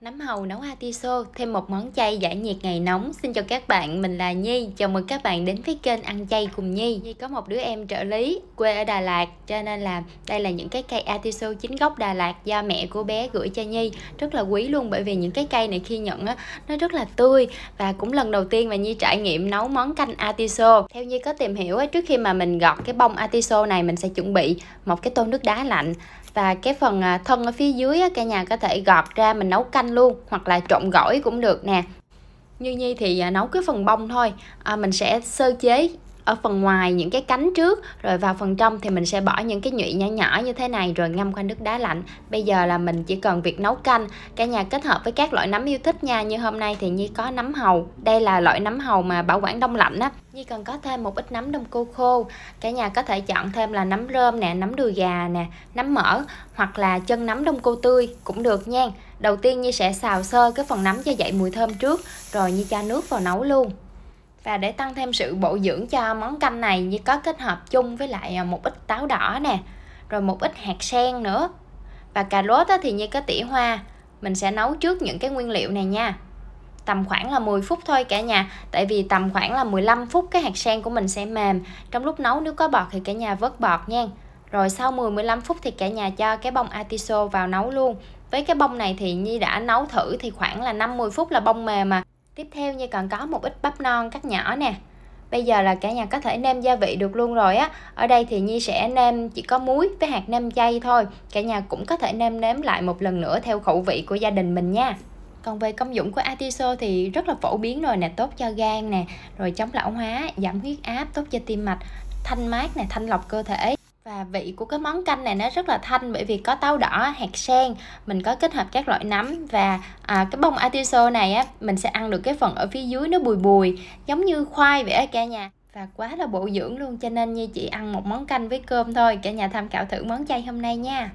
Nấm hầu nấu atiso, thêm một món chay giải nhiệt ngày nóng. Xin chào các bạn, mình là Nhi. Chào mừng các bạn đến với kênh Ăn Chay cùng Nhi. Nhi có một đứa em trợ lý, quê ở Đà Lạt, cho nên là đây là những cái cây atiso chính gốc Đà Lạt do mẹ của bé gửi cho Nhi. Rất là quý luôn bởi vì những cái cây này khi nhận á, nó rất là tươi và cũng lần đầu tiên mà Nhi trải nghiệm nấu món canh atiso. Theo Nhi có tìm hiểu á, trước khi mà mình gọt cái bông atiso này mình sẽ chuẩn bị một cái tô nước đá lạnh và cái phần à, thân ở phía dưới cả nhà có thể gọt ra mình nấu canh luôn hoặc là trộn gỏi cũng được nè như nhi thì à, nấu cái phần bông thôi à, mình sẽ sơ chế ở phần ngoài những cái cánh trước rồi vào phần trong thì mình sẽ bỏ những cái nhụy nhỏ nhỏ như thế này rồi ngâm qua nước đá lạnh bây giờ là mình chỉ cần việc nấu canh cả nhà kết hợp với các loại nấm yêu thích nha như hôm nay thì Nhi có nấm hầu đây là loại nấm hầu mà bảo quản đông lạnh á Nhi cần có thêm một ít nấm đông cô khô cả nhà có thể chọn thêm là nấm rơm nè nấm đùi gà nè nấm mỡ hoặc là chân nấm đông cô tươi cũng được nha đầu tiên Nhi sẽ xào sơ cái phần nấm cho dậy mùi thơm trước rồi Nhi cho nước vào nấu luôn và để tăng thêm sự bổ dưỡng cho món canh này như có kết hợp chung với lại à, một ít táo đỏ nè rồi một ít hạt sen nữa và cà rốt thì như có tỉa hoa mình sẽ nấu trước những cái nguyên liệu này nha tầm khoảng là 10 phút thôi cả nhà tại vì tầm khoảng là 15 phút cái hạt sen của mình sẽ mềm trong lúc nấu nếu có bọt thì cả nhà vớt bọt nha rồi sau 10-15 phút thì cả nhà cho cái bông artiso vào nấu luôn với cái bông này thì Nhi đã nấu thử thì khoảng là 50 phút là bông mềm mà tiếp theo như còn có một ít bắp non cắt nhỏ nè bây giờ là cả nhà có thể nêm gia vị được luôn rồi á ở đây thì nhi sẽ nêm chỉ có muối với hạt nêm chay thôi cả nhà cũng có thể nêm nếm lại một lần nữa theo khẩu vị của gia đình mình nha còn về công dụng của atiso thì rất là phổ biến rồi nè tốt cho gan nè rồi chống lão hóa giảm huyết áp tốt cho tim mạch thanh mát nè thanh lọc cơ thể và vị của cái món canh này nó rất là thanh bởi vì có táo đỏ hạt sen mình có kết hợp các loại nấm và à, cái bông atiso này á mình sẽ ăn được cái phần ở phía dưới nó bùi bùi giống như khoai vậy á cả nhà và quá là bổ dưỡng luôn cho nên như chị ăn một món canh với cơm thôi cả nhà tham khảo thử món chay hôm nay nha